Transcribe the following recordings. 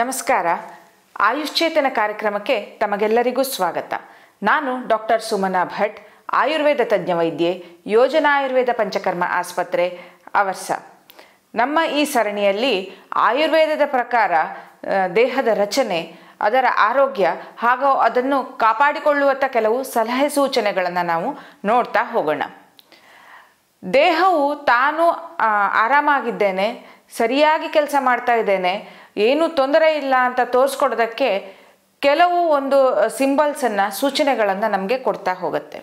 ನಮಸ್ಕಾರ ಆಯುಶ್ಚೇತನ ಕಾರ್ಯಕ್ರಮಕ್ಕೆ ತಮಗೆಲ್ಲರಿಗೂ ಸ್ವಾಗತ ನಾನು ಡಾಕ್ಟರ್ ಸುಮನಾ ಭಟ್ ಆಯುರ್ವೇದ ತಜ್ಞ ವೈದ್ಯೆ ಯೋಜನಾ ಆಯುರ್ವೇದ ಪಂಚಕರ್ಮ ಆಸ್ಪತ್ರೆ ಅವರ್ಸ ನಮ್ಮ ಈ ಸರಣಿಯಲ್ಲಿ ಆಯುರ್ವೇದದ ಪ್ರಕಾರ ದೇಹದ ರಚನೆ ಅದರ ಆರೋಗ್ಯ ಹಾಗೂ ಅದನ್ನು ಕಾಪಾಡಿಕೊಳ್ಳುವತ್ತ ಕೆಲವು ಸಲಹೆ ಸೂಚನೆಗಳನ್ನು ನಾವು ನೋಡ್ತಾ ಹೋಗೋಣ ದೇಹವು ತಾನು ಆರಾಮಾಗಿದ್ದೇನೆ ಸರಿಯಾಗಿ ಕೆಲಸ ಮಾಡ್ತಾ ಇದ್ದೇನೆ ಏನೂ ತೊಂದರೆ ಇಲ್ಲ ಅಂತ ತೋರಿಸ್ಕೊಡೋದಕ್ಕೆ ಕೆಲವು ಒಂದು ಸಿಂಬಲ್ಸನ್ನು ಸೂಚನೆಗಳನ್ನು ನಮಗೆ ಕೊಡ್ತಾ ಹೋಗುತ್ತೆ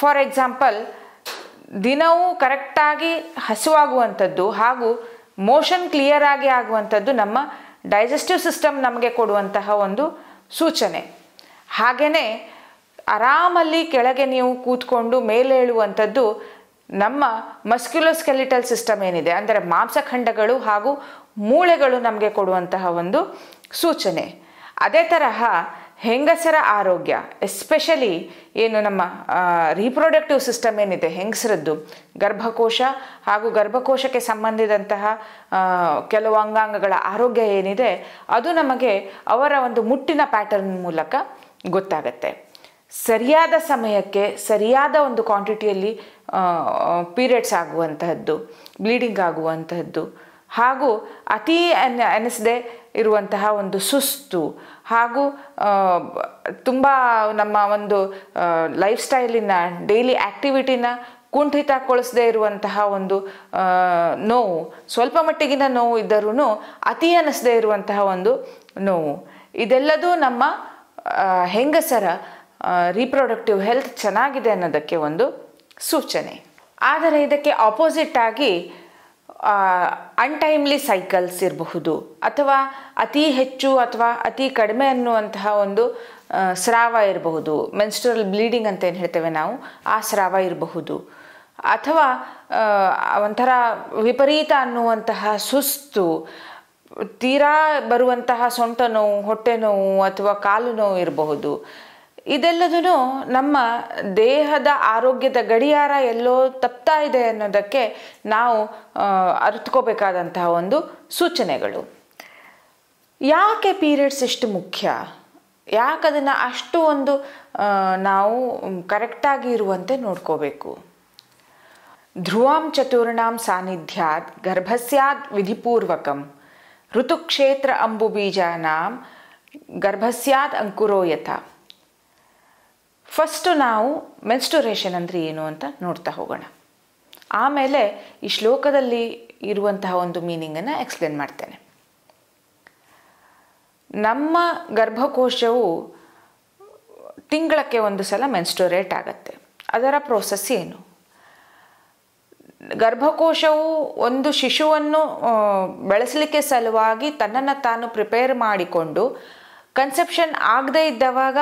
ಫಾರ್ ಎಕ್ಸಾಂಪಲ್ ದಿನವೂ ಕರೆಕ್ಟಾಗಿ ಹಸುವಾಗುವಂಥದ್ದು ಹಾಗೂ ಮೋಷನ್ ಕ್ಲಿಯರ್ ಆಗಿ ಆಗುವಂಥದ್ದು ನಮ್ಮ ಡೈಜೆಸ್ಟಿವ್ ಸಿಸ್ಟಮ್ ನಮಗೆ ಕೊಡುವಂತಹ ಒಂದು ಸೂಚನೆ ಹಾಗೆಯೇ ಆರಾಮಲ್ಲಿ ಕೆಳಗೆ ನೀವು ಕೂತ್ಕೊಂಡು ಮೇಲೆ ನಮ್ಮ ಮಸ್ಕ್ಯುಲೋಸ್ಕೆಲಿಟಲ್ ಸಿಸ್ಟಮ್ ಏನಿದೆ ಅಂದರೆ ಮಾಂಸಖಂಡಗಳು ಹಾಗೂ ಮೂಳೆಗಳು ನಮಗೆ ಕೊಡುವಂತಹ ಒಂದು ಸೂಚನೆ ಅದೇ ತರಹ ಹೆಂಗಸರ ಆರೋಗ್ಯ ಎಸ್ಪೆಷಲಿ ಏನು ನಮ್ಮ ರೀಪ್ರೊಡಕ್ಟಿವ್ ಸಿಸ್ಟಮ್ ಏನಿದೆ ಹೆಂಗಸರದ್ದು ಗರ್ಭಕೋಶ ಹಾಗೂ ಗರ್ಭಕೋಶಕ್ಕೆ ಸಂಬಂಧಿದಂತಹ ಕೆಲವು ಅಂಗಾಂಗಗಳ ಆರೋಗ್ಯ ಏನಿದೆ ಅದು ನಮಗೆ ಅವರ ಒಂದು ಮುಟ್ಟಿನ ಪ್ಯಾಟರ್ನ್ ಮೂಲಕ ಗೊತ್ತಾಗತ್ತೆ ಸರಿಯಾದ ಸಮಯಕ್ಕೆ ಸರಿಯಾದ ಒಂದು ಕ್ವಾಂಟಿಟಿಯಲ್ಲಿ ಪೀರಿಯಡ್ಸ್ ಆಗುವಂತಹದ್ದು ಬ್ಲೀಡಿಂಗ್ ಆಗುವಂತಹದ್ದು ಹಾಗೂ ಅತಿ ಅನಿಸದೆ ಇರುವಂತಹ ಒಂದು ಸುಸ್ತು ಹಾಗೂ ತುಂಬ ನಮ್ಮ ಒಂದು ಲೈಫ್ ಸ್ಟೈಲಿನ ಡೈಲಿ ಆ್ಯಕ್ಟಿವಿಟಿನ ಕುಂಠಿತಗೊಳಿಸದೇ ಇರುವಂತಹ ಒಂದು ನೋವು ಸ್ವಲ್ಪ ಮಟ್ಟಿಗಿನ ನೋವು ಇದ್ದರೂ ಅತಿ ಅನಿಸದೇ ಇರುವಂತಹ ಒಂದು ನೋವು ಇದೆಲ್ಲದೂ ನಮ್ಮ ಹೆಂಗಸರ ರೀಪ್ರೊಡಕ್ಟಿವ್ ಹೆಲ್ತ್ ಚೆನ್ನಾಗಿದೆ ಅನ್ನೋದಕ್ಕೆ ಒಂದು ಸೂಚನೆ ಆದರೆ ಇದಕ್ಕೆ ಆಪೋಸಿಟ್ ಆಗಿ ಅನ್ಟೈಮ್ಲಿ ಸೈಕಲ್ಸ್ ಇರಬಹುದು ಅಥವಾ ಅತಿ ಹೆಚ್ಚು ಅಥವಾ ಅತಿ ಕಡಿಮೆ ಅನ್ನುವಂತಹ ಒಂದು ಸ್ರಾವ ಇರಬಹುದು ಮೆನ್ಸ್ಟ್ರಲ್ ಬ್ಲೀಡಿಂಗ್ ಅಂತ ಏನು ಹೇಳ್ತೇವೆ ನಾವು ಆ ಸ್ರಾವ ಇರಬಹುದು ಅಥವಾ ಒಂಥರ ವಿಪರೀತ ಅನ್ನುವಂತಹ ಸುಸ್ತು ತೀರಾ ಬರುವಂತಹ ಸೊಂಟ ನೋವು ಹೊಟ್ಟೆ ನೋವು ಅಥವಾ ಕಾಲು ನೋವು ಇರಬಹುದು ಇದೆಲ್ಲದೂ ನಮ್ಮ ದೇಹದ ಆರೋಗ್ಯದ ಗಡಿಯಾರ ಎಲ್ಲೋ ತಪ್ತಾ ಇದೆ ಅನ್ನೋದಕ್ಕೆ ನಾವು ಅರ್ಥಕೋಬೇಕಾದಂತಹ ಒಂದು ಸೂಚನೆಗಳು ಯಾಕೆ ಪೀರಿಯಡ್ಸ್ ಎಷ್ಟು ಮುಖ್ಯ ಯಾಕೆ ಅಷ್ಟು ಒಂದು ನಾವು ಕರೆಕ್ಟಾಗಿ ಇರುವಂತೆ ನೋಡ್ಕೋಬೇಕು ಧ್ರುವಂ ಚತುರ್ಣಾಂ ಸಾನ್ನಿಧ್ಯಾತ್ ಗರ್ಭಸ್ಯಾದ್ ವಿಧಿಪೂರ್ವಕಂ ಋತುಕ್ಷೇತ್ರ ಅಂಬುಬೀಜಾನಾಂ ಗರ್ಭಸ್ಯಾತ್ ಅಂಕುರೋಯತ ಫಸ್ಟು ನಾವು ಮೆನ್ಸ್ಟುರೇಷನ್ ಅಂದರೆ ಏನು ಅಂತ ನೋಡ್ತಾ ಹೋಗೋಣ ಆಮೇಲೆ ಈ ಶ್ಲೋಕದಲ್ಲಿ ಇರುವಂತಹ ಒಂದು ಮೀನಿಂಗನ್ನು ಎಕ್ಸ್ಪ್ಲೇನ್ ಮಾಡ್ತೇನೆ ನಮ್ಮ ಗರ್ಭಕೋಶವು ತಿಂಗಳಕ್ಕೆ ಒಂದು ಸಲ ಮೆನ್ಸ್ಟುರೇಟ್ ಆಗುತ್ತೆ ಅದರ ಪ್ರೋಸೆಸ್ ಏನು ಗರ್ಭಕೋಶವು ಒಂದು ಶಿಶುವನ್ನು ಬೆಳೆಸಲಿಕ್ಕೆ ಸಲುವಾಗಿ ತನ್ನನ್ನು ತಾನು ಪ್ರಿಪೇರ್ ಮಾಡಿಕೊಂಡು ಕನ್ಸೆಪ್ಷನ್ ಆಗದೇ ಇದ್ದವಾಗ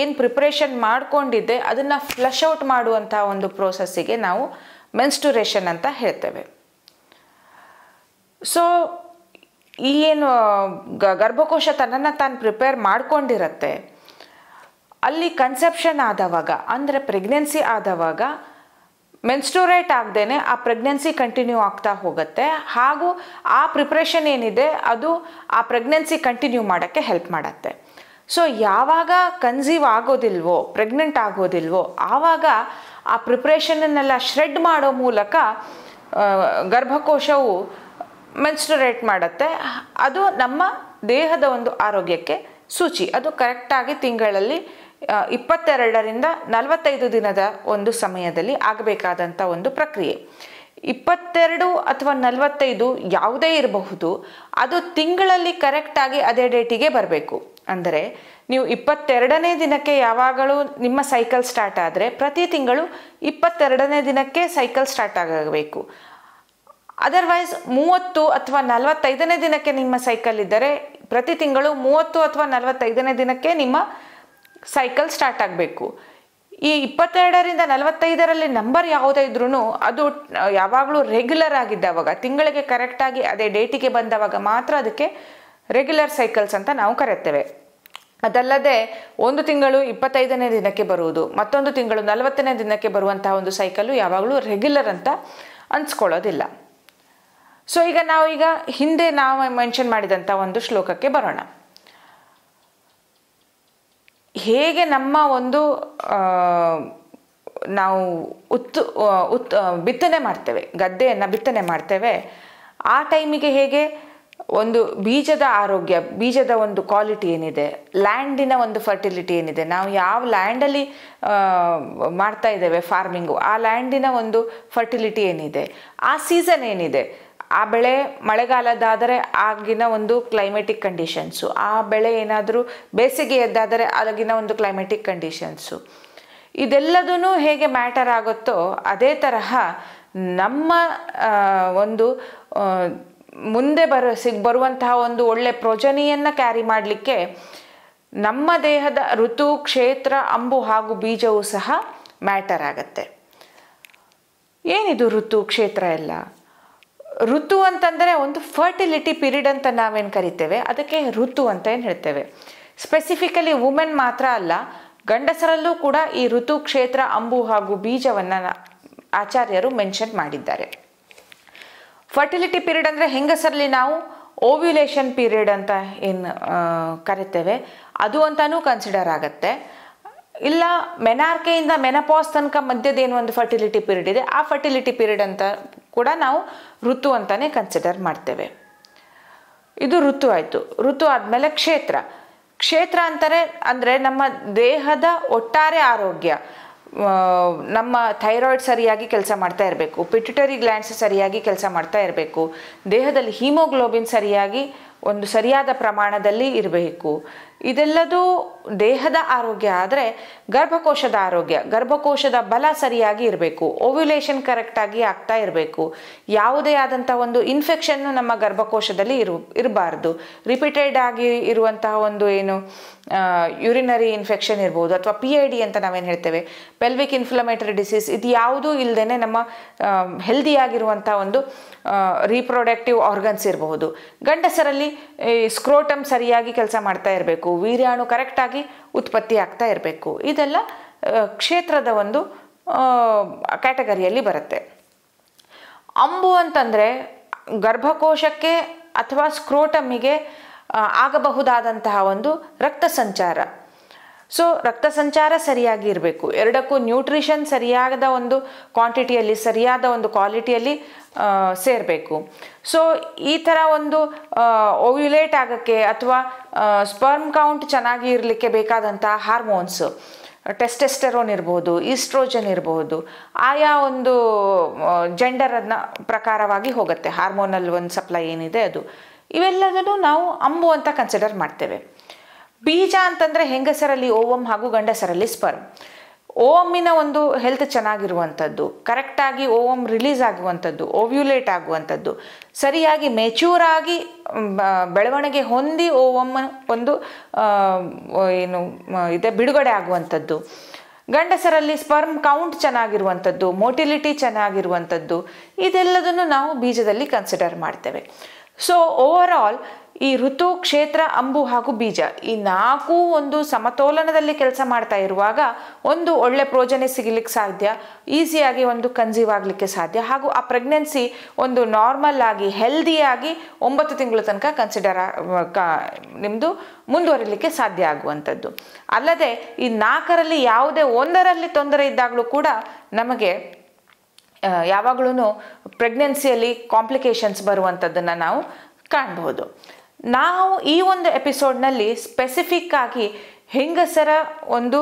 ಏನು ಪ್ರಿಪ್ರೇಷನ್ ಮಾಡಿಕೊಂಡಿದ್ದೆ ಅದನ್ನು ಫ್ಲಶ್ ಔಟ್ ಮಾಡುವಂಥ ಒಂದು ಪ್ರೋಸೆಸ್ಸಿಗೆ ನಾವು ಮೆನ್ಸ್ಟುರೇಷನ್ ಅಂತ ಹೇಳ್ತೇವೆ ಸೊ ಈ ಏನು ಗರ್ಭಕೋಶ ತನ್ನನ್ನು ತಾನು ಪ್ರಿಪೇರ್ ಮಾಡಿಕೊಂಡಿರತ್ತೆ ಅಲ್ಲಿ ಕನ್ಸೆಪ್ಷನ್ ಆದವಾಗ ಅಂದರೆ ಪ್ರೆಗ್ನೆನ್ಸಿ ಆದವಾಗ ಮೆನ್ಸ್ಟುರೇಟ್ ಆಗದೇನೆ ಆ ಪ್ರೆಗ್ನೆನ್ಸಿ ಕಂಟಿನ್ಯೂ ಆಗ್ತಾ ಹೋಗುತ್ತೆ ಹಾಗೂ ಆ ಪ್ರಿಪ್ರೇಷನ್ ಏನಿದೆ ಅದು ಆ ಪ್ರೆಗ್ನೆನ್ಸಿ ಕಂಟಿನ್ಯೂ ಮಾಡೋಕ್ಕೆ ಹೆಲ್ಪ್ ಮಾಡುತ್ತೆ ಸೊ ಯಾವಾಗ ಕನ್ಸೀವ್ ಆಗೋದಿಲ್ವೋ ಪ್ರೆಗ್ನೆಂಟ್ ಆಗೋದಿಲ್ವೋ ಆವಾಗ ಆ ಪ್ರಿಪ್ರೇಷನನ್ನೆಲ್ಲ ಶ್ರೆಡ್ ಮಾಡೋ ಮೂಲಕ ಗರ್ಭಕೋಶವು ಮೆನ್ಸ್ಟುರೇಟ್ ಮಾಡುತ್ತೆ ಅದು ನಮ್ಮ ದೇಹದ ಒಂದು ಆರೋಗ್ಯಕ್ಕೆ ಸೂಚಿ ಅದು ಕರೆಕ್ಟಾಗಿ ತಿಂಗಳಲ್ಲಿ ಇಪ್ಪತ್ತೆರಡರಿಂದ ನಲವತ್ತೈದು ದಿನದ ಒಂದು ಸಮಯದಲ್ಲಿ ಆಗಬೇಕಾದಂಥ ಒಂದು ಪ್ರಕ್ರಿಯೆ ಇಪ್ಪತ್ತೆರಡು ಅಥವಾ ನಲವತ್ತೈದು ಯಾವುದೇ ಇರಬಹುದು ಅದು ತಿಂಗಳಲ್ಲಿ ಕರೆಕ್ಟಾಗಿ ಅದೇ ಡೇಟಿಗೆ ಬರಬೇಕು ಅಂದರೆ ನೀವು ಇಪ್ಪತ್ತೆರಡನೇ ದಿನಕ್ಕೆ ಯಾವಾಗಲೂ ನಿಮ್ಮ ಸೈಕಲ್ ಸ್ಟಾರ್ಟ್ ಆದರೆ ಪ್ರತಿ ತಿಂಗಳು ಇಪ್ಪತ್ತೆರಡನೇ ದಿನಕ್ಕೆ ಸೈಕಲ್ ಸ್ಟಾರ್ಟ್ ಆಗಬೇಕು ಅದರ್ವೈಸ್ ಮೂವತ್ತು ಅಥವಾ ನಲವತ್ತೈದನೇ ದಿನಕ್ಕೆ ನಿಮ್ಮ ಸೈಕಲ್ ಇದ್ದರೆ ಪ್ರತಿ ತಿಂಗಳು ಮೂವತ್ತು ಅಥವಾ ನಲವತ್ತೈದನೇ ದಿನಕ್ಕೆ ನಿಮ್ಮ ಸೈಕಲ್ ಸ್ಟಾರ್ಟ್ ಆಗಬೇಕು ಈ ಇಪ್ಪತ್ತೆರಡರಿಂದ ನಲವತ್ತೈದರಲ್ಲಿ ನಂಬರ್ ಯಾವುದೇ ಇದ್ರೂ ಅದು ಯಾವಾಗಲೂ ರೆಗ್ಯುಲರ್ ಆಗಿದ್ದಾವಾಗ ತಿಂಗಳಿಗೆ ಕರೆಕ್ಟಾಗಿ ಅದೇ ಡೇಟಿಗೆ ಬಂದವಾಗ ಮಾತ್ರ ಅದಕ್ಕೆ ರೆಗ್ಯುಲರ್ ಸೈಕಲ್ಸ್ ಅಂತ ನಾವು ಕರೆಯುತ್ತೇವೆ ಅದಲ್ಲದೆ ಒಂದು ತಿಂಗಳು ಇಪ್ಪತ್ತೈದನೇ ದಿನಕ್ಕೆ ಬರುವುದು ಮತ್ತೊಂದು ತಿಂಗಳು ನಲವತ್ತನೇ ದಿನಕ್ಕೆ ಬರುವಂತಹ ಒಂದು ಸೈಕಲ್ಲು ಯಾವಾಗಲೂ ರೆಗ್ಯುಲರ್ ಅಂತ ಅನ್ಸ್ಕೊಳ್ಳೋದಿಲ್ಲ ಸೊ ಈಗ ನಾವು ಈಗ ಹಿಂದೆ ನಾವು ಮೆನ್ಷನ್ ಮಾಡಿದಂಥ ಒಂದು ಶ್ಲೋಕಕ್ಕೆ ಬರೋಣ ಹೇಗೆ ನಮ್ಮ ಒಂದು ನಾವು ಉತ್ತು ಉತ್ ಬಿತ್ತನೆ ಮಾಡ್ತೇವೆ ಗದ್ದೆಯನ್ನು ಬಿತ್ತನೆ ಮಾಡ್ತೇವೆ ಆ ಟೈಮಿಗೆ ಹೇಗೆ ಒಂದು ಬೀಜದ ಆರೋಗ್ಯ ಬೀಜದ ಒಂದು ಕ್ವಾಲಿಟಿ ಏನಿದೆ ಲ್ಯಾಂಡಿನ ಒಂದು ಫರ್ಟಿಲಿಟಿ ಏನಿದೆ ನಾವು ಯಾವ ಲ್ಯಾಂಡಲ್ಲಿ ಮಾಡ್ತಾ ಇದ್ದೇವೆ ಫಾರ್ಮಿಂಗು ಆ ಲ್ಯಾಂಡಿನ ಒಂದು ಫರ್ಟಿಲಿಟಿ ಏನಿದೆ ಆ ಸೀಸನ್ ಏನಿದೆ ಆ ಬೆಳೆ ಮಳೆಗಾಲದ್ದಾದರೆ ಆಗಿನ ಒಂದು ಕ್ಲೈಮೆಟಿಕ್ ಕಂಡೀಷನ್ಸು ಆ ಬೆಳೆ ಏನಾದರೂ ಬೇಸಿಗೆಯದ್ದಾದರೆ ಆಗಿನ ಒಂದು ಕ್ಲೈಮೆಟಿಕ್ ಕಂಡೀಷನ್ಸು ಇದೆಲ್ಲದೂ ಹೇಗೆ ಮ್ಯಾಟರ್ ಆಗುತ್ತೋ ಅದೇ ತರಹ ನಮ್ಮ ಒಂದು ಮುಂದೆ ಬರೋ ಸಿಗ್ ಬರುವಂತಹ ಒಂದು ಒಳ್ಳೆ ಪ್ರೊಜನಿಯನ್ನು ಕ್ಯಾರಿ ಮಾಡಲಿಕ್ಕೆ ನಮ್ಮ ದೇಹದ ಋತು ಕ್ಷೇತ್ರ ಅಂಬು ಹಾಗೂ ಬೀಜವೂ ಸಹ ಮ್ಯಾಟರ್ ಆಗತ್ತೆ ಏನಿದು ಋತು ಕ್ಷೇತ್ರ ಎಲ್ಲ ಋತು ಅಂತಂದರೆ ಒಂದು ಫರ್ಟಿಲಿಟಿ ಪೀರಿಯಡ್ ಅಂತ ನಾವೇನು ಕರಿತೇವೆ ಅದಕ್ಕೆ ಋತು ಅಂತ ಏನು ಹೇಳ್ತೇವೆ ಸ್ಪೆಸಿಫಿಕಲಿ ವುಮೆನ್ ಮಾತ್ರ ಅಲ್ಲ ಗಂಡಸರಲ್ಲೂ ಕೂಡ ಈ ಋತು ಕ್ಷೇತ್ರ ಅಂಬು ಹಾಗೂ ಬೀಜವನ್ನು ಆಚಾರ್ಯರು ಮೆನ್ಷನ್ ಮಾಡಿದ್ದಾರೆ ಫರ್ಟಿಲಿಟಿ ಪೀರಿಯಡ್ ಅಂದರೆ ಹೆಂಗಸರಲ್ಲಿ ನಾವು ಓವ್ಯುಲೇಷನ್ ಪೀರಿಯಡ್ ಅಂತ ಏನು ಕರಿತೇವೆ ಅದು ಅಂತಲೂ ಕನ್ಸಿಡರ್ ಆಗುತ್ತೆ ಇಲ್ಲ ಮೆನಾರ್ಕೆಯಿಂದ ಮೆನಪಾಸ್ ತನಕ ಮಧ್ಯದ ಏನು ಒಂದು ಫರ್ಟಿಲಿಟಿ ಪೀರಿಯಡ್ ಇದೆ ಆ ಫರ್ಟಿಲಿಟಿ ಪೀರಿಯಡ್ ಅಂತ ಕೂಡ ನಾವು ಋತು ಅಂತಲೇ ಕನ್ಸಿಡರ್ ಮಾಡ್ತೇವೆ ಇದು ಋತು ಆಯಿತು ಋತು ಆದಮೇಲೆ ಕ್ಷೇತ್ರ ಕ್ಷೇತ್ರ ಅಂತಾರೆ ಅಂದರೆ ನಮ್ಮ ದೇಹದ ಒಟ್ಟಾರೆ ಆರೋಗ್ಯ ನಮ್ಮ ಥೈರಾಯ್ಡ್ ಸರಿಯಾಗಿ ಕೆಲಸ ಮಾಡ್ತಾ ಇರಬೇಕು ಪಿಟ್ಯುಟರಿ ಗ್ಲ್ಯಾಂಡ್ಸ್ ಸರಿಯಾಗಿ ಕೆಲಸ ಮಾಡ್ತಾ ಇರಬೇಕು ದೇಹದಲ್ಲಿ ಹೀಮೋಗ್ಲೋಬಿನ್ ಸರಿಯಾಗಿ ಒಂದು ಸರಿಯಾದ ಪ್ರಮಾಣದಲ್ಲಿ ಇರಬೇಕು ಇದೆಲ್ಲದೂ ದೇಹದ ಆರೋಗ್ಯ ಆದರೆ ಗರ್ಭಕೋಶದ ಆರೋಗ್ಯ ಗರ್ಭಕೋಶದ ಬಲ ಸರಿಯಾಗಿ ಇರಬೇಕು ಓವ್ಯುಲೇಷನ್ ಕರೆಕ್ಟಾಗಿ ಆಗ್ತಾ ಇರಬೇಕು ಯಾವುದೇ ಆದಂಥ ಒಂದು ಇನ್ಫೆಕ್ಷನ್ನು ನಮ್ಮ ಗರ್ಭಕೋಶದಲ್ಲಿ ಇರು ಇರಬಾರ್ದು ರಿಪೀಟೆಡ್ ಆಗಿ ಇರುವಂತಹ ಒಂದು ಏನು ಯುರಿನರಿ ಇನ್ಫೆಕ್ಷನ್ ಇರ್ಬೋದು ಅಥವಾ ಪಿ ಐ ಡಿ ಅಂತ ನಾವೇನು ಹೇಳ್ತೇವೆ ಪೆಲ್ವಿಕ್ ಇನ್ಫ್ಲಮೇಟರಿ ಡಿಸೀಸ್ ಇದು ಯಾವುದೂ ಇಲ್ಲದೇ ನಮ್ಮ ಹೆಲ್ದಿಯಾಗಿರುವಂಥ ಒಂದು ರೀಪ್ರೊಡಕ್ಟಿವ್ ಆರ್ಗನ್ಸ್ ಇರಬಹುದು ಗಂಡಸರಲ್ಲಿ ಸ್ಕ್ರೋಟಮ್ ಸರಿಯಾಗಿ ಕೆಲಸ ಮಾಡ್ತಾ ಇರಬೇಕು ವೀರ್ಯಾಣು ಕರೆಕ್ಟಾಗಿ ಉತ್ಪತ್ತಿ ಆಗ್ತಾ ಇರಬೇಕು ಇದೆಲ್ಲ ಕ್ಷೇತ್ರದ ಒಂದು ಕ್ಯಾಟಗರಿಯಲ್ಲಿ ಬರುತ್ತೆ ಅಂಬು ಅಂತಂದರೆ ಗರ್ಭಕೋಶಕ್ಕೆ ಅಥವಾ ಸ್ಕ್ರೋಟಮಿಗೆ ಆಗಬಹುದಾದಂತಹ ಒಂದು ರಕ್ತ ಸಂಚಾರ ಸೊ ರಕ್ತ ಸಂಚಾರ ಸರಿಯಾಗಿ ಇರಬೇಕು ಎರಡಕ್ಕೂ ನ್ಯೂಟ್ರಿಷನ್ ಸರಿಯಾದ ಒಂದು ಕ್ವಾಂಟಿಟಿಯಲ್ಲಿ ಸರಿಯಾದ ಒಂದು ಕ್ವಾಲಿಟಿಯಲ್ಲಿ ಸೇರಬೇಕು ಸೊ ಈ ಥರ ಒಂದು ಓವ್ಯುಲೇಟ್ ಆಗೋಕ್ಕೆ ಅಥವಾ ಸ್ಪರ್ಮ್ ಕೌಂಟ್ ಚೆನ್ನಾಗಿ ಇರಲಿಕ್ಕೆ ಬೇಕಾದಂಥ ಹಾರ್ಮೋನ್ಸ್ ಟೆಸ್ಟೆಸ್ಟೆರೋನ್ ಇರ್ಬೋದು ಈಸ್ಟ್ರೋಜನ್ ಇರಬಹುದು ಆಯಾ ಒಂದು ಜೆಂಡರನ್ನ ಪ್ರಕಾರವಾಗಿ ಹೋಗುತ್ತೆ ಹಾರ್ಮೋನಲ್ಲಿ ಒಂದು ಸಪ್ಲೈ ಏನಿದೆ ಅದು ಇವೆಲ್ಲದನ್ನು ನಾವು ಅಂಬು ಅಂತ ಕನ್ಸಿಡರ್ ಮಾಡ್ತೇವೆ ಬೀಜ ಅಂತಂದರೆ ಹೆಂಗಸರಲ್ಲಿ ಓವಮ್ ಹಾಗೂ ಗಂಡಸರಲ್ಲಿ ಸ್ಪರ್ಮ್ ಓವಮ್ಮಿನ ಒಂದು ಹೆಲ್ತ್ ಚೆನ್ನಾಗಿರುವಂಥದ್ದು ಕರೆಕ್ಟಾಗಿ ಓವಮ್ ರಿಲೀಸ್ ಆಗುವಂಥದ್ದು ಓವ್ಯುಲೇಟ್ ಆಗುವಂಥದ್ದು ಸರಿಯಾಗಿ ಮೆಚೂರ್ ಆಗಿ ಬೆಳವಣಿಗೆ ಹೊಂದಿ ಓವಮ್ ಒಂದು ಏನು ಇದೆ ಬಿಡುಗಡೆ ಆಗುವಂಥದ್ದು ಗಂಡಸರಲ್ಲಿ ಸ್ಪರ್ಮ್ ಕೌಂಟ್ ಚೆನ್ನಾಗಿರುವಂಥದ್ದು ಮೋಟಿಲಿಟಿ ಚೆನ್ನಾಗಿರುವಂಥದ್ದು ಇದೆಲ್ಲದನ್ನು ನಾವು ಬೀಜದಲ್ಲಿ ಕನ್ಸಿಡರ್ ಮಾಡ್ತೇವೆ ಸೊ ಓವರ್ ಆಲ್ ಈ ಋತು ಕ್ಷೇತ್ರ ಅಂಬು ಹಾಗೂ ಬೀಜ ಈ ನಾಲ್ಕು ಒಂದು ಸಮತೋಲನದಲ್ಲಿ ಕೆಲಸ ಮಾಡ್ತಾ ಇರುವಾಗ ಒಂದು ಒಳ್ಳೆ ಪ್ರೋಜನೆ ಸಿಗಲಿಕ್ಕೆ ಸಾಧ್ಯ ಈಸಿಯಾಗಿ ಒಂದು ಕನ್ಸೀವ್ ಆಗಲಿಕ್ಕೆ ಸಾಧ್ಯ ಹಾಗೂ ಆ ಪ್ರೆಗ್ನೆನ್ಸಿ ಒಂದು ನಾರ್ಮಲ್ ಆಗಿ ಹೆಲ್ದಿಯಾಗಿ ಒಂಬತ್ತು ತಿಂಗಳ ತನಕ ಕನ್ಸಿಡರ್ ನಿಮ್ಮದು ಮುಂದುವರಿಲಿಕ್ಕೆ ಸಾಧ್ಯ ಆಗುವಂಥದ್ದು ಅಲ್ಲದೆ ಈ ನಾಲ್ಕರಲ್ಲಿ ಯಾವುದೇ ಒಂದರಲ್ಲಿ ತೊಂದರೆ ಇದ್ದಾಗಲೂ ಕೂಡ ನಮಗೆ ಯಾವಾಗಲೂ ಪ್ರೆಗ್ನೆನ್ಸಿಯಲ್ಲಿ ಕಾಂಪ್ಲಿಕೇಶನ್ಸ್ ಬರುವಂಥದ್ದನ್ನು ನಾವು ಕಾಣಬಹುದು ನಾವು ಈ ಒಂದು ಎಪಿಸೋಡ್ನಲ್ಲಿ ಸ್ಪೆಸಿಫಿಕ್ ಆಗಿ ಹೆಂಗಸರ ಒಂದು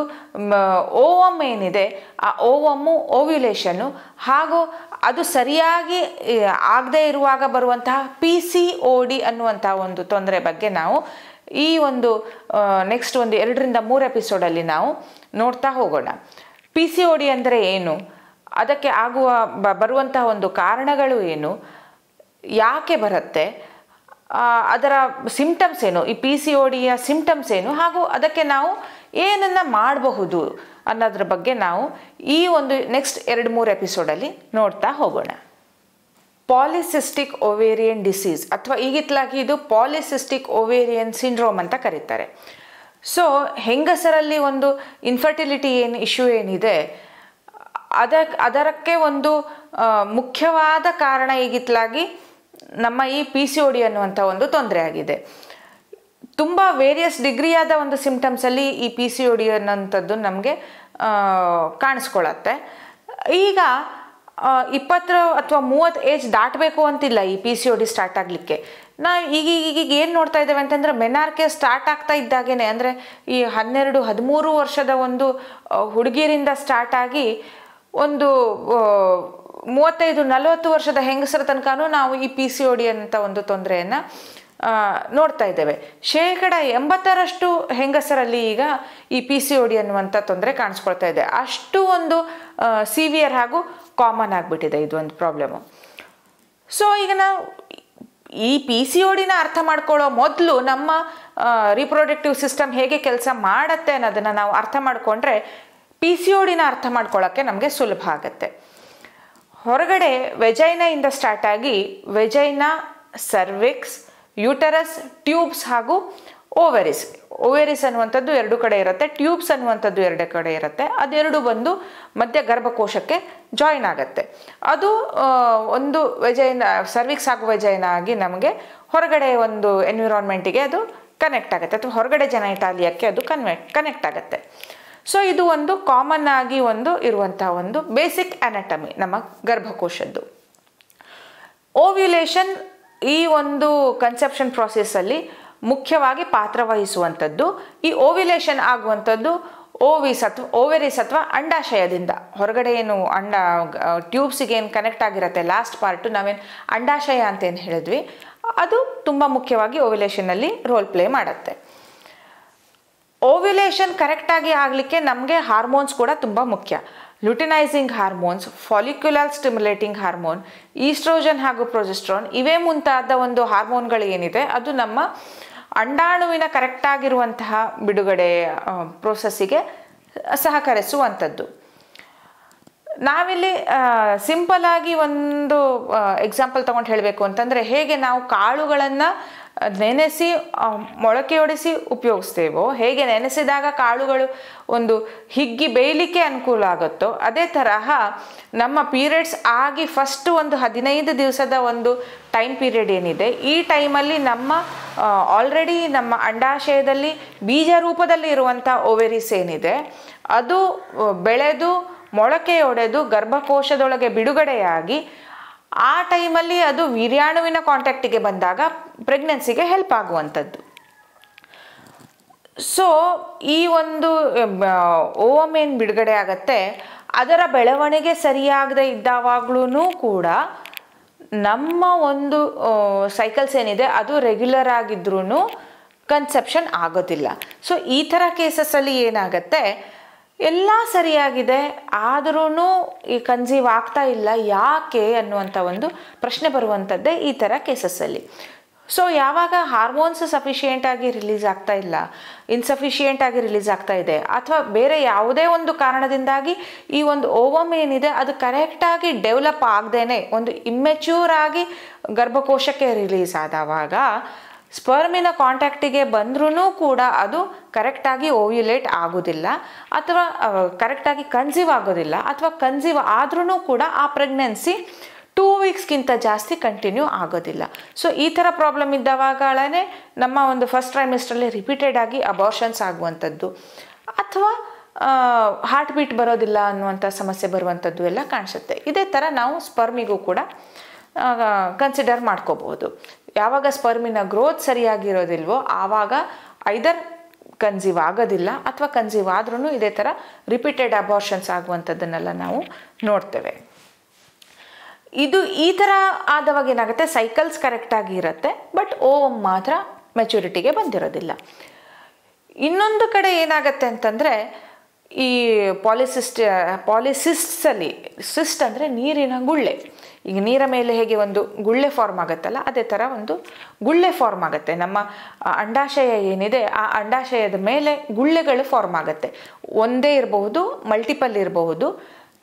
ಓವಮ್ ಏನಿದೆ ಆ ಓವಮ್ಮು ಓವ್ಯುಲೇಷನ್ನು ಹಾಗೂ ಅದು ಸರಿಯಾಗಿ ಆಗದೇ ಇರುವಾಗ ಬರುವಂತಹ ಪಿ ಸಿ ಓ ಡಿ ಅನ್ನುವಂಥ ಒಂದು ತೊಂದರೆ ಬಗ್ಗೆ ನಾವು ಈ ಒಂದು ನೆಕ್ಸ್ಟ್ ಒಂದು ಎರಡರಿಂದ ಮೂರು ಎಪಿಸೋಡಲ್ಲಿ ನಾವು ನೋಡ್ತಾ ಹೋಗೋಣ ಪಿ ಸಿ ಓ ಡಿ ಅಂದರೆ ಏನು ಅದಕ್ಕೆ ಆಗುವ ಬರುವಂತಹ ಒಂದು ಕಾರಣಗಳು ಏನು ಯಾಕೆ ಬರುತ್ತೆ ಅದರ ಸಿಂಪ್ಟಮ್ಸ್ ಏನು ಈ ಪಿ ಸಿ ಒ ಡಿಯ ಸಿಂಪ್ಟಮ್ಸ್ ಏನು ಹಾಗೂ ಅದಕ್ಕೆ ನಾವು ಏನನ್ನು ಮಾಡಬಹುದು ಅನ್ನೋದ್ರ ಬಗ್ಗೆ ನಾವು ಈ ಒಂದು ನೆಕ್ಸ್ಟ್ ಎರಡು ಮೂರು ಎಪಿಸೋಡಲ್ಲಿ ನೋಡ್ತಾ ಹೋಗೋಣ ಪಾಲಿಸಿಸ್ಟಿಕ್ ಓವೇರಿಯನ್ ಡಿಸೀಸ್ ಅಥವಾ ಈಗಿತ್ಲಾಗಿ ಇದು ಪಾಲಿಸಿಸ್ಟಿಕ್ ಓವೇರಿಯನ್ ಸಿಂಡ್ರೋಮ್ ಅಂತ ಕರೀತಾರೆ ಸೊ ಹೆಂಗಸರಲ್ಲಿ ಒಂದು ಇನ್ಫರ್ಟಿಲಿಟಿ ಏನು ಇಶ್ಯೂ ಏನಿದೆ ಅದ ಅದಕ್ಕೆ ಒಂದು ಮುಖ್ಯವಾದ ಕಾರಣ ಈಗಿತ್ಲಾಗಿ ನಮ್ಮ ಈ ಪಿ ಸಿ ಡಿ ಅನ್ನುವಂಥ ಒಂದು ತೊಂದರೆ ಆಗಿದೆ ತುಂಬ ವೇರಿಯಸ್ ಡಿಗ್ರಿಯಾದ ಒಂದು ಸಿಂಪ್ಟಮ್ಸಲ್ಲಿ ಈ ಪಿ ಸಿ ಡಿ ಅನ್ನೋಂಥದ್ದು ನಮಗೆ ಕಾಣಿಸ್ಕೊಳತ್ತೆ ಈಗ ಇಪ್ಪತ್ತರ ಅಥವಾ ಮೂವತ್ತು ಏಜ್ ದಾಟಬೇಕು ಅಂತಿಲ್ಲ ಈ ಪಿ ಸಿ ಡಿ ಸ್ಟಾರ್ಟ್ ಆಗಲಿಕ್ಕೆ ನಾ ಈಗ ಈಗೀಗ ಏನು ನೋಡ್ತಾ ಇದ್ದೇವೆ ಅಂತಂದರೆ ಮೆನಾರ್ಕೆ ಸ್ಟಾರ್ಟ್ ಆಗ್ತಾ ಇದ್ದಾಗೇ ಅಂದರೆ ಈ ಹನ್ನೆರಡು ಹದಿಮೂರು ವರ್ಷದ ಒಂದು ಹುಡುಗಿಯರಿಂದ ಸ್ಟಾರ್ಟ್ ಆಗಿ ಒಂದು ಮೂವತ್ತೈದು ನಲವತ್ತು ವರ್ಷದ ಹೆಂಗಸರ ತನಕನೂ ನಾವು ಈ ಪಿ ಸಿ ಡಿ ಅಂತ ಒಂದು ತೊಂದರೆಯನ್ನು ನೋಡ್ತಾ ಇದ್ದೇವೆ ಶೇಕಡ ಎಂಬತ್ತರಷ್ಟು ಹೆಂಗಸರಲ್ಲಿ ಈಗ ಈ ಪಿ ಸಿ ಡಿ ಅನ್ನುವಂಥ ತೊಂದರೆ ಕಾಣಿಸ್ಕೊಳ್ತಾ ಇದೆ ಅಷ್ಟು ಒಂದು ಸಿವಿಯರ್ ಹಾಗೂ ಕಾಮನ್ ಆಗಿಬಿಟ್ಟಿದೆ ಇದು ಒಂದು ಪ್ರಾಬ್ಲಮು ಸೊ ಈಗ ನಾವು ಈ ಪಿ ಸಿ ಡಿನ ಅರ್ಥ ಮಾಡ್ಕೊಳ್ಳೋ ಮೊದಲು ನಮ್ಮ ರಿಪ್ರೊಡಕ್ಟಿವ್ ಸಿಸ್ಟಮ್ ಹೇಗೆ ಕೆಲಸ ಮಾಡುತ್ತೆ ಅನ್ನೋದನ್ನು ನಾವು ಅರ್ಥ ಮಾಡಿಕೊಂಡ್ರೆ ಪಿ ಸಿ ಡಿನ ಅರ್ಥ ಮಾಡ್ಕೊಳ್ಳೋಕ್ಕೆ ನಮಗೆ ಸುಲಭ ಆಗುತ್ತೆ ಹೊರಗಡೆ ವೆಜೈನಯಿಂದ ಸ್ಟಾರ್ಟ್ ಆಗಿ ವೆಜೈನ ಸರ್ವಿಕ್ಸ್ ಯೂಟರಸ್ ಟ್ಯೂಬ್ಸ್ ಹಾಗೂ ಓವೆರಿಸ್ ಓವೆರಿಸ್ ಅನ್ನುವಂಥದ್ದು ಎರಡು ಕಡೆ ಇರುತ್ತೆ ಟ್ಯೂಬ್ಸ್ ಅನ್ನುವಂಥದ್ದು ಎರಡು ಕಡೆ ಇರುತ್ತೆ ಅದೆರಡು ಬಂದು ಮಧ್ಯ ಗರ್ಭಕೋಶಕ್ಕೆ ಜಾಯಿನ್ ಆಗುತ್ತೆ ಅದು ಒಂದು ವೆಜೈನ ಸರ್ವಿಕ್ಸ್ ಹಾಗೂ ವೆಜೈನ ಆಗಿ ನಮಗೆ ಹೊರಗಡೆ ಒಂದು ಎನ್ವಿರಾನ್ಮೆಂಟಿಗೆ ಅದು ಕನೆಕ್ಟ್ ಆಗುತ್ತೆ ಅಥವಾ ಹೊರಗಡೆ ಇಟಾಲಿಯಕ್ಕೆ ಅದು ಕನ್ವೆ ಕನೆಕ್ಟ್ ಆಗುತ್ತೆ ಸೊ ಇದು ಒಂದು ಕಾಮನ್ ಆಗಿ ಒಂದು ಇರುವಂಥ ಒಂದು ಬೇಸಿಕ್ ಅನಾಟಮಿ ನಮ್ಮ ಗರ್ಭಕೋಶದ್ದು ಓವ್ಯುಲೇಷನ್ ಈ ಒಂದು ಕನ್ಸೆಪ್ಷನ್ ಪ್ರಾಸೆಸ್ಸಲ್ಲಿ ಮುಖ್ಯವಾಗಿ ಪಾತ್ರ ವಹಿಸುವಂಥದ್ದು ಈ ಓವ್ಯುಲೇಷನ್ ಆಗುವಂಥದ್ದು ಓವಿಸ್ ಅಥವಾ ಓವೆರಿಸ್ ಅಥವಾ ಅಂಡಾಶಯದಿಂದ ಹೊರಗಡೆ ಏನು ಅಂಡ ಟ್ಯೂಬ್ಸಿಗೆ ಏನು ಕನೆಕ್ಟ್ ಆಗಿರುತ್ತೆ ಲಾಸ್ಟ್ ಪಾರ್ಟು ನಾವೇನು ಅಂಡಾಶಯ ಅಂತ ಏನು ಹೇಳಿದ್ವಿ ಅದು ತುಂಬ ಮುಖ್ಯವಾಗಿ ಓವ್ಯುಲೇಷನ್ನಲ್ಲಿ ರೋಲ್ ಪ್ಲೇ ಮಾಡುತ್ತೆ ಓವ್ಯುಲೇಷನ್ ಕರೆಕ್ಟಾಗಿ ಆಗಲಿಕ್ಕೆ ನಮಗೆ ಹಾರ್ಮೋನ್ಸ್ ಕೂಡ ತುಂಬ ಮುಖ್ಯ luteinizing hormones follicular stimulating hormone oestrogen ಹಾಗೂ ಪ್ರೊಜೆಸ್ಟ್ರಾನ್ ಇವೇ ಮುಂತಾದ ಒಂದು ಹಾರ್ಮೋನ್ಗಳು ಏನಿದೆ ಅದು ನಮ್ಮ ಅಂಡಾಣುವಿನ ಕರೆಕ್ಟಾಗಿರುವಂತಹ ಬಿಡುಗಡೆ ಪ್ರೊಸೆಸ್ಸಿಗೆ ಸಹಕರಿಸುವಂಥದ್ದು ನಾವಿಲ್ಲಿ ಸಿಂಪಲ್ ಆಗಿ ಒಂದು ಎಕ್ಸಾಂಪಲ್ ತಗೊಂಡು ಹೇಳಬೇಕು ಅಂತಂದರೆ ಹೇಗೆ ನಾವು ಕಾಳುಗಳನ್ನು ನೆನೆಸಿ ಮೊಳಕೆಯೊಡಿಸಿ ಉಪಯೋಗಿಸ್ತೇವೋ ಹೇಗೆ ನೆನೆಸಿದಾಗ ಕಾಳುಗಳು ಒಂದು ಹಿಗ್ಗಿ ಬೇಯಲಿಕ್ಕೆ ಅನುಕೂಲ ಆಗುತ್ತೋ ಅದೇ ತರಹ ನಮ್ಮ ಪೀರಿಯಡ್ಸ್ ಆಗಿ ಫಸ್ಟ್ ಒಂದು ಹದಿನೈದು ದಿವಸದ ಒಂದು ಟೈಮ್ ಪೀರಿಯಡ್ ಏನಿದೆ ಈ ಟೈಮಲ್ಲಿ ನಮ್ಮ ಆಲ್ರೆಡಿ ನಮ್ಮ ಅಂಡಾಶಯದಲ್ಲಿ ಬೀಜ ರೂಪದಲ್ಲಿ ಇರುವಂಥ ಓವೆರಿಸ್ ಏನಿದೆ ಅದು ಬೆಳೆದು ಮೊಳಕೆಯೊಡೆದು ಗರ್ಭಕೋಶದೊಳಗೆ ಬಿಡುಗಡೆಯಾಗಿ ಆ ಟೈಮಲ್ಲಿ ಅದು ವೀರ್ಯಾಣುವಿನ ಕಾಂಟ್ಯಾಕ್ಟಿಗೆ ಬಂದಾಗ ಪ್ರೆಗ್ನೆನ್ಸಿಗೆ ಹೆಲ್ಪ್ ಆಗುವಂಥದ್ದು ಸೊ ಈ ಒಂದು ಓವಮ್ ಏನು ಬಿಡುಗಡೆ ಆಗತ್ತೆ ಅದರ ಬೆಳವಣಿಗೆ ಸರಿಯಾಗದೆ ಇದ್ದಾವಾಗ್ಲೂ ಕೂಡ ನಮ್ಮ ಒಂದು ಸೈಕಲ್ಸ್ ಏನಿದೆ ಅದು ರೆಗ್ಯುಲರ್ ಆಗಿದ್ರೂ ಕನ್ಸೆಪ್ಷನ್ ಆಗೋದಿಲ್ಲ ಸೊ ಈ ಥರ ಕೇಸಸ್ಸಲ್ಲಿ ಏನಾಗತ್ತೆ ಎಲ್ಲ ಸರಿಯಾಗಿದೆ ಆದರೂ ಈ ಕನ್ಸೀವ್ ಆಗ್ತಾ ಇಲ್ಲ ಯಾಕೆ ಅನ್ನುವಂಥ ಒಂದು ಪ್ರಶ್ನೆ ಬರುವಂಥದ್ದೇ ಈ ಥರ ಕೇಸಸ್ಸಲ್ಲಿ ಸೊ ಯಾವಾಗ ಹಾರ್ಮೋನ್ಸ್ ಸಫಿಷಿಯೆಂಟ್ ಆಗಿ ರಿಲೀಸ್ ಆಗ್ತಾ ಇಲ್ಲ ಇನ್ಸಫಿಷಿಯೆಂಟ್ ಆಗಿ ರಿಲೀಸ್ ಆಗ್ತಾ ಇದೆ ಅಥವಾ ಬೇರೆ ಯಾವುದೇ ಒಂದು ಕಾರಣದಿಂದಾಗಿ ಈ ಒಂದು ಓವಮ್ ಏನಿದೆ ಅದು ಕರೆಕ್ಟಾಗಿ ಡೆವಲಪ್ ಆಗದೇನೆ ಒಂದು ಇಮ್ಮೆಚ್ಯೂರ್ ಆಗಿ ಗರ್ಭಕೋಶಕ್ಕೆ ರಿಲೀಸ್ ಆದವಾಗ ಸ್ಪರ್ಮಿನ ಕಾಂಟ್ಯಾಕ್ಟಿಗೆ ಬಂದ್ರೂ ಕೂಡ ಅದು ಕರೆಕ್ಟಾಗಿ ಓವ್ಯುಲೇಟ್ ಆಗೋದಿಲ್ಲ ಅಥವಾ ಕರೆಕ್ಟಾಗಿ ಕನ್ಸೀವ್ ಆಗೋದಿಲ್ಲ ಅಥವಾ ಕನ್ಸೀವ್ ಆದ್ರೂ ಕೂಡ ಆ ಪ್ರೆಗ್ನೆನ್ಸಿ ಟೂ ವೀಕ್ಸ್ಗಿಂತ ಜಾಸ್ತಿ ಕಂಟಿನ್ಯೂ ಆಗೋದಿಲ್ಲ ಸೊ ಈ ಥರ ಪ್ರಾಬ್ಲಮ್ ಇದ್ದವಾಗಳೇ ನಮ್ಮ ಒಂದು ಫಸ್ಟ್ ಟ್ರೈಮಿಸ್ಟ್ರಲ್ಲಿ ರಿಪೀಟೆಡ್ ಆಗಿ ಅಬಾರ್ಷನ್ಸ್ ಆಗುವಂಥದ್ದು ಅಥವಾ ಹಾರ್ಟ್ ಬೀಟ್ ಬರೋದಿಲ್ಲ ಅನ್ನುವಂಥ ಸಮಸ್ಯೆ ಬರುವಂಥದ್ದು ಎಲ್ಲ ಕಾಣಿಸುತ್ತೆ ಇದೇ ಥರ ನಾವು ಸ್ಪರ್ಮಿಗೂ ಕೂಡ ಕನ್ಸಿಡರ್ ಮಾಡ್ಕೋಬಹುದು ಯಾವಾಗ ಸ್ಪರ್ಮಿನ ಗ್ರೋತ್ ಸರಿಯಾಗಿರೋದಿಲ್ವೋ ಆವಾಗ ಐದರ್ ಕನ್ಸೀವ್ ಆಗೋದಿಲ್ಲ ಅಥವಾ ಕನ್ಸೀವ್ ಆದ್ರೂ ಇದೇ ಥರ ರಿಪೀಟೆಡ್ ಅಬಾರ್ಷನ್ಸ್ ಆಗುವಂಥದ್ದನ್ನೆಲ್ಲ ನಾವು ನೋಡ್ತೇವೆ ಇದು ಈ ಥರ ಆದವಾಗ ಏನಾಗುತ್ತೆ ಸೈಕಲ್ಸ್ ಕರೆಕ್ಟಾಗಿ ಇರುತ್ತೆ ಬಟ್ ಓಮ್ ಮಾತ್ರ ಮೆಚುರಿಟಿಗೆ ಬಂದಿರೋದಿಲ್ಲ ಇನ್ನೊಂದು ಕಡೆ ಏನಾಗುತ್ತೆ ಅಂತಂದರೆ ಈ ಪಾಲಿಸಿಸ್ಟ್ ಪಾಲಿಸಿಸ್ಟಲ್ಲಿ ಸಿಸ್ಟ್ ಅಂದರೆ ನೀರಿನ ಗುಳ್ಳೆ ಈಗ ನೀರ ಮೇಲೆ ಹೇಗೆ ಒಂದು ಗುಳ್ಳೆ ಫಾರ್ಮ್ ಆಗುತ್ತಲ್ಲ ಅದೇ ಥರ ಒಂದು ಗುಳ್ಳೆ ಫಾರ್ಮ್ ಆಗುತ್ತೆ ನಮ್ಮ ಅಂಡಾಶಯ ಏನಿದೆ ಆ ಅಂಡಾಶಯದ ಮೇಲೆ ಗುಳ್ಳೆಗಳು ಫಾರ್ಮ್ ಆಗುತ್ತೆ ಒಂದೇ ಇರಬಹುದು ಮಲ್ಟಿಪಲ್ ಇರಬಹುದು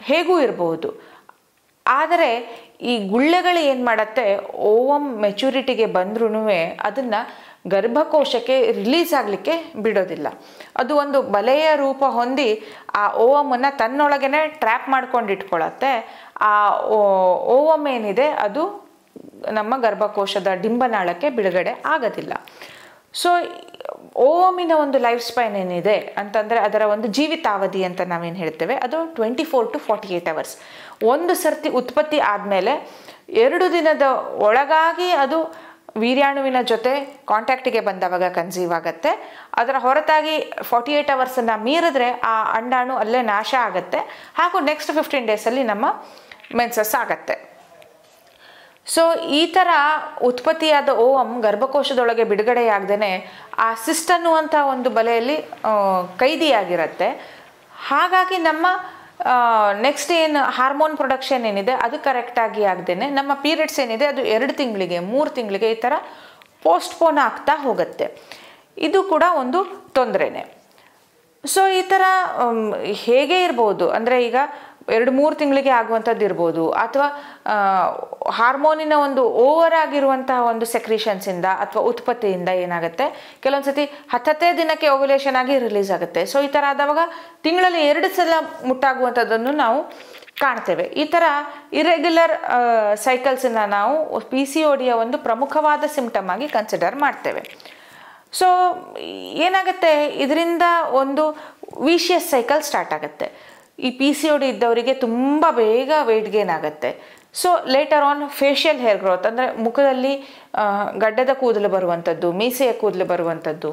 ಹೇಗೂ ಇರಬಹುದು ಆದರೆ ಈ ಗುಳ್ಳೆಗಳು ಏನು ಮಾಡುತ್ತೆ ಓವಮ್ ಮೆಚುರಿಟಿಗೆ ಬಂದ್ರೂ ಅದನ್ನು ಗರ್ಭಕೋಶಕ್ಕೆ ರಿಲೀಸ್ ಆಗಲಿಕ್ಕೆ ಬಿಡೋದಿಲ್ಲ ಅದು ಒಂದು ಬಲೆಯ ರೂಪ ಹೊಂದಿ ಆ ಓವಮನ್ನು ತನ್ನೊಳಗೇ ಟ್ರ್ಯಾಪ್ ಮಾಡ್ಕೊಂಡು ಆ ಓವಮ್ ಏನಿದೆ ಅದು ನಮ್ಮ ಗರ್ಭಕೋಶದ ಡಿಂಬನಾಳಕ್ಕೆ ಬಿಡುಗಡೆ ಆಗೋದಿಲ್ಲ ಸೊ ಓವಮಿನ ಒಂದು ಲೈಫ್ ಸ್ಪೈನ್ ಏನಿದೆ ಅಂತಂದರೆ ಅದರ ಒಂದು ಜೀವಿತಾವಧಿ ಅಂತ ನಾವೇನು ಹೇಳ್ತೇವೆ ಅದು twenty four to forty eight hours ಒಂದು ಸರ್ತಿ ಉತ್ಪತ್ತಿ ಆದಮೇಲೆ ಎರಡು ದಿನದ ಒಳಗಾಗಿ ಅದು ವೀರ್ಯಾಣುವಿನ ಜೊತೆ ಕಾಂಟ್ಯಾಕ್ಟಿಗೆ ಬಂದವಾಗ ಕನ್ಸೀವ್ ಆಗುತ್ತೆ ಅದರ ಹೊರತಾಗಿ ಫಾರ್ಟಿ ಏಯ್ಟ್ ಅವರ್ಸನ್ನು ಮೀರಿದ್ರೆ ಆ ಅಂಡಾಣು ಅಲ್ಲೇ ನಾಶ ಆಗುತ್ತೆ ಹಾಗೂ ನೆಕ್ಸ್ಟ್ ಫಿಫ್ಟೀನ್ ಡೇಸಲ್ಲಿ ನಮ್ಮ ಮೆನ್ಸಸ್ ಆಗತ್ತೆ ಸೊ ಈ ಥರ ಉತ್ಪತ್ತಿಯಾದ ಓವಮ್ ಗರ್ಭಕೋಶದೊಳಗೆ ಬಿಡುಗಡೆಯಾಗ್ದೇ ಆ ಸಿಸ್ಟ್ ಅನ್ನುವಂಥ ಒಂದು ಬಲೆಯಲ್ಲಿ ಕೈದಿಯಾಗಿರುತ್ತೆ ಹಾಗಾಗಿ ನಮ್ಮ ನೆಕ್ಸ್ಟ್ ಏನು ಹಾರ್ಮೋನ್ ಪ್ರೊಡಕ್ಷನ್ ಏನಿದೆ ಅದು ಕರೆಕ್ಟಾಗಿ ಆಗದೇನೆ ನಮ್ಮ ಪೀರಿಯಡ್ಸ್ ಏನಿದೆ ಅದು ಎರಡು ತಿಂಗಳಿಗೆ ಮೂರು ತಿಂಗಳಿಗೆ ಈ ಥರ ಪೋಸ್ಟ್ಪೋನ್ ಆಗ್ತಾ ಹೋಗುತ್ತೆ ಇದು ಕೂಡ ಒಂದು ತೊಂದರೆನೇ ಸೊ ಈ ಥರ ಹೇಗೆ ಇರ್ಬೋದು ಅಂದರೆ ಈಗ ಎರಡು ಮೂರು ತಿಂಗಳಿಗೆ ಆಗುವಂಥದ್ದು ಇರ್ಬೋದು ಅಥವಾ ಹಾರ್ಮೋನಿನ ಒಂದು ಓವರ್ ಆಗಿರುವಂತಹ ಒಂದು ಸೆಕ್ರೀಷನ್ಸಿಂದ ಅಥವಾ ಉತ್ಪತ್ತಿಯಿಂದ ಏನಾಗುತ್ತೆ ಕೆಲವೊಂದು ಸತಿ ಹತ್ತತ್ತೇ ದಿನಕ್ಕೆ ಓವ್ಯುಲೇಷನ್ ಆಗಿ ರಿಲೀಸ್ ಆಗುತ್ತೆ ಸೊ ಈ ಥರ ಆದವಾಗ ತಿಂಗಳಲ್ಲಿ ಎರಡು ಸಲ ಮುಟ್ಟಾಗುವಂಥದ್ದನ್ನು ನಾವು ಕಾಣ್ತೇವೆ ಈ ಥರ ಇರೆಗ್ಯುಲರ್ ಸೈಕಲ್ಸನ್ನು ನಾವು ಪಿ ಸಿ ಒ ಡಿಯ ಒಂದು ಪ್ರಮುಖವಾದ ಸಿಂಪ್ಟಮ್ ಆಗಿ ಕನ್ಸಿಡರ್ ಮಾಡ್ತೇವೆ ಸೊ ಏನಾಗುತ್ತೆ ಇದರಿಂದ ಒಂದು ವಿಶಿಯಸ್ ಸೈಕಲ್ ಸ್ಟಾರ್ಟ್ ಆಗುತ್ತೆ ಈ ಪಿ ಸಿ ಡಿ ಇದ್ದವರಿಗೆ ತುಂಬ ಬೇಗ ವೆಯ್ಟ್ ಗೇನ್ ಆಗುತ್ತೆ so later on facial hair growth ಅಂದರೆ ಮುಖದಲ್ಲಿ ಗಡ್ಡದ ಕೂದಲು ಬರುವಂಥದ್ದು ಮೀಸೆಯ ಕೂದಲು ಬರುವಂಥದ್ದು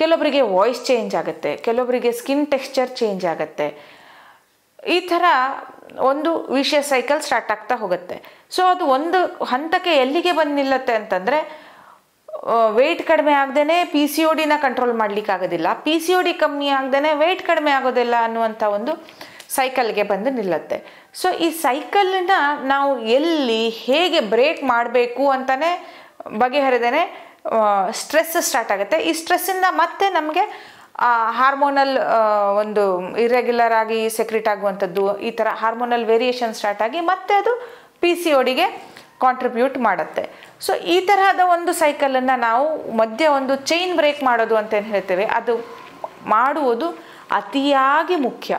ಕೆಲವೊಬ್ಬರಿಗೆ ವಾಯ್ಸ್ ಚೇಂಜ್ ಆಗುತ್ತೆ ಕೆಲವೊಬ್ಬರಿಗೆ ಸ್ಕಿನ್ ಟೆಕ್ಸ್ಚರ್ ಚೇಂಜ್ ಆಗುತ್ತೆ ಈ ಥರ ಒಂದು ವಿಷಯ ಸೈಕಲ್ ಸ್ಟಾರ್ಟ್ ಆಗ್ತಾ ಹೋಗುತ್ತೆ ಸೊ ಅದು ಒಂದು ಹಂತಕ್ಕೆ ಎಲ್ಲಿಗೆ ಬಂದು ನಿಲ್ಲತ್ತೆ ಅಂತಂದರೆ ವೆಯ್ಟ್ ಕಡಿಮೆ ಆಗದೇ ಪಿ ಸಿ ಓ ಡಿನ ಕಂಟ್ರೋಲ್ ಮಾಡಲಿಕ್ಕಾಗೋದಿಲ್ಲ ಪಿ ಸಿ ಓ ಡಿ ಕಮ್ಮಿ ಆಗದೇ ವೆಯ್ಟ್ ಕಡಿಮೆ ಆಗೋದಿಲ್ಲ ಅನ್ನುವಂಥ ಒಂದು ಸೈಕಲ್ಗೆ ಬಂದು ನಿಲ್ಲುತ್ತೆ ಸೊ ಈ ಸೈಕಲನ್ನ ನಾವು ಎಲ್ಲಿ ಹೇಗೆ ಬ್ರೇಕ್ ಮಾಡಬೇಕು ಅಂತಲೇ ಬಗೆಹರಿದೇ ಸ್ಟ್ರೆಸ್ ಸ್ಟಾರ್ಟ್ ಆಗುತ್ತೆ ಈ ಸ್ಟ್ರೆಸ್ಸಿಂದ ಮತ್ತೆ ನಮಗೆ ಹಾರ್ಮೋನಲ್ ಒಂದು ಇರೆಗ್ಯುಲರ್ ಆಗಿ ಸೆಕ್ರೆಟ್ ಆಗುವಂಥದ್ದು ಈ ಥರ ಹಾರ್ಮೋನಲ್ ವೇರಿಯೇಷನ್ ಸ್ಟಾರ್ಟ್ ಆಗಿ ಮತ್ತೆ ಅದು ಪಿ ಸಿ ಒಡಿಗೆ ಕಾಂಟ್ರಿಬ್ಯೂಟ್ ಮಾಡುತ್ತೆ ಸೊ ಈ ತರಹದ ಒಂದು ಸೈಕಲನ್ನು ನಾವು ಮಧ್ಯ ಒಂದು ಚೈನ್ ಬ್ರೇಕ್ ಮಾಡೋದು ಅಂತ ಏನು ಹೇಳ್ತೇವೆ ಅದು ಮಾಡುವುದು ಅತಿಯಾಗಿ ಮುಖ್ಯ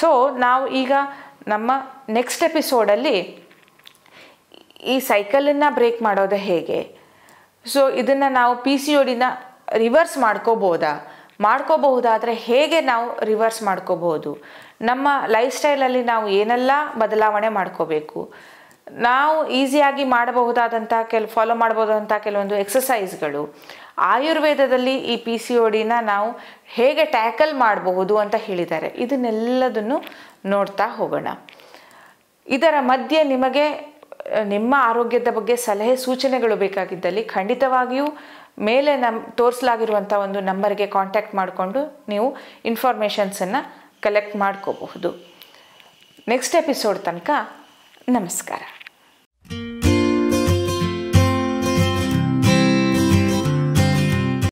ಸೊ ನಾವು ಈಗ ನಮ್ಮ ನೆಕ್ಸ್ಟ್ ಎಪಿಸೋಡಲ್ಲಿ ಈ ಸೈಕಲನ್ನು ಬ್ರೇಕ್ ಮಾಡೋದು ಹೇಗೆ ಸೊ ಇದನ್ನು ನಾವು ಪಿ ಸಿ ಡಿನ ರಿವರ್ಸ್ ಮಾಡ್ಕೋಬೋದಾ ಮಾಡ್ಕೋಬಹುದಾದರೆ ಹೇಗೆ ನಾವು ರಿವರ್ಸ್ ಮಾಡ್ಕೋಬಹುದು ನಮ್ಮ ಲೈಫ್ ಸ್ಟೈಲಲ್ಲಿ ನಾವು ಏನೆಲ್ಲ ಬದಲಾವಣೆ ಮಾಡ್ಕೋಬೇಕು ನಾವು ಈಸಿಯಾಗಿ ಮಾಡಬಹುದಾದಂಥ ಕೆಲ ಫಾಲೋ ಮಾಡ್ಬೋದಂಥ ಕೆಲವೊಂದು ಎಕ್ಸಸೈಸ್ಗಳು ಆಯುರ್ವೇದದಲ್ಲಿ ಈ ಪಿ ಸಿ ಒ ಡಿನ ನಾವು ಹೇಗೆ ಟ್ಯಾಕಲ್ ಮಾಡಬಹುದು ಅಂತ ಹೇಳಿದ್ದಾರೆ ಇದನ್ನೆಲ್ಲದನ್ನು ನೋಡ್ತಾ ಹೋಗೋಣ ಇದರ ಮಧ್ಯೆ ನಿಮಗೆ ನಿಮ್ಮ ಆರೋಗ್ಯದ ಬಗ್ಗೆ ಸಲಹೆ ಸೂಚನೆಗಳು ಬೇಕಾಗಿದ್ದಲ್ಲಿ ಖಂಡಿತವಾಗಿಯೂ ಮೇಲೆ ನಮ್ಮ ತೋರಿಸಲಾಗಿರುವಂಥ ಒಂದು ನಂಬರ್ಗೆ ಕಾಂಟ್ಯಾಕ್ಟ್ ಮಾಡಿಕೊಂಡು ನೀವು ಇನ್ಫಾರ್ಮೇಷನ್ಸನ್ನು ಕಲೆಕ್ಟ್ ಮಾಡ್ಕೋಬಹುದು ನೆಕ್ಸ್ಟ್ ಎಪಿಸೋಡ್ ತನಕ ನಮಸ್ಕಾರ